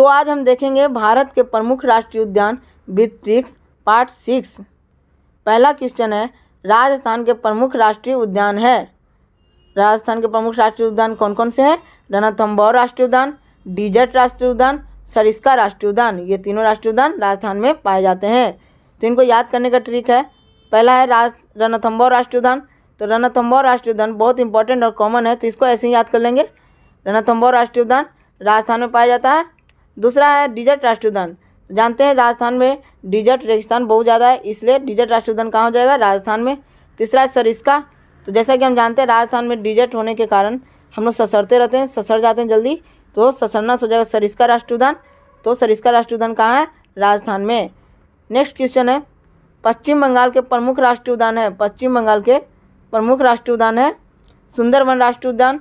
तो आज हम देखेंगे भारत के प्रमुख राष्ट्रीय उद्यान विद पार्ट सिक्स पहला क्वेश्चन है राजस्थान के प्रमुख राष्ट्रीय उद्यान है राजस्थान के प्रमुख राष्ट्रीय उद्यान कौन कौन से हैं रणथम्बौर राष्ट्रीय उद्यान डिजर्ट राष्ट्रीय उद्यान सरिस्का राष्ट्रीय उद्यान ये तीनों राष्ट्रीय उद्यान राजस्थान में पाए जाते हैं तो इनको याद करने का ट्रिक है पहला है राज रणथम्बौर राष्ट्रीय उद्यान तो रणथम्बौर राष्ट्रीय उद्यान बहुत इंपॉर्टेंट और कॉमन है तो इसको ऐसे ही याद कर लेंगे रणथम्बौर राष्ट्रीय उद्यान राजस्थान में पाया जाता है दूसरा है डिजर्ट राष्ट्रीय उद्यान जानते हैं राजस्थान में डिजर्ट रेगिस्तान बहुत ज़्यादा है इसलिए डिजर्ट राष्ट्रीय उद्यान कहाँ हो जाएगा राजस्थान में तीसरा है सरिस्का तो जैसा कि हम जानते हैं राजस्थान में डिजर्ट होने के कारण हम लोग ससरते रहते हैं ससर जाते हैं जल्दी तो ससरना हो जाएगा सरिस्का राष्ट्रीय उद्यान तो सरिस्का राष्ट्रीय उद्यान कहाँ है राजस्थान में नेक्स्ट क्वेश्चन है पश्चिम बंगाल के प्रमुख राष्ट्रीय उद्यान है पश्चिम बंगाल के प्रमुख राष्ट्रीय उद्यान है सुंदरवन राष्ट्रीय उद्यान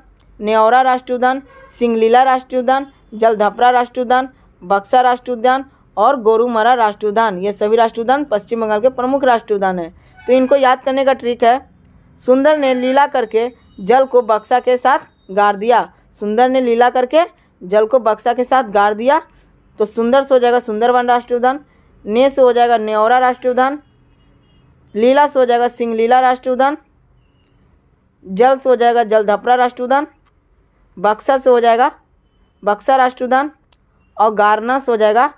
नेौरा राष्ट्रीय उद्यान सिंगलीला राष्ट्रीय उद्यान जलधपरा राष्ट्रीय उद्यान बक्सा राष्ट्रीय उद्यान और गोरूमरा राष्ट्रीय उद्यान ये सभी राष्ट्रीय उद्यान पश्चिम बंगाल के प्रमुख राष्ट्रीय उद्यान है तो इनको याद करने का ट्रिक है सुंदर ने लीला करके जल को बक्सा के साथ गाड़ दिया सुंदर ने लीला करके जल को बक्सा के साथ गाड़ दिया तो सुंदर से हो जाएगा सुंदरवन राष्ट्रीय उद्यान ने से हो जाएगा नेौरा राष्ट्रीय उद्यान लीला से हो जाएगा सिंह लीला राष्ट्रीय उद्यान जल से हो जाएगा जलधपरा राष्ट्रीय उद्यान बक्सा से हो जाएगा बक्सा राष्ट्र उद्यान और गारनास हो जाएगा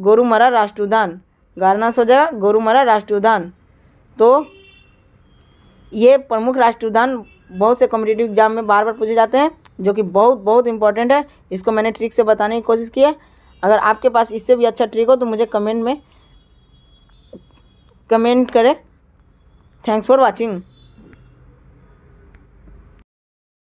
गोरुमरा राष्ट्र उद्यान गारनास हो जाएगा गोरुमरा राष्ट्र उद्यान तो ये प्रमुख राष्ट्र उद्यान बहुत से कॉम्पिटेटिव एग्जाम में बार बार पूछे जाते हैं जो कि बहुत बहुत इंपॉर्टेंट है इसको मैंने ट्रिक से बताने की कोशिश की है अगर आपके पास इससे भी अच्छा ट्रिक हो तो मुझे कमेंट में कमेंट करें थैंक्स फॉर वॉचिंग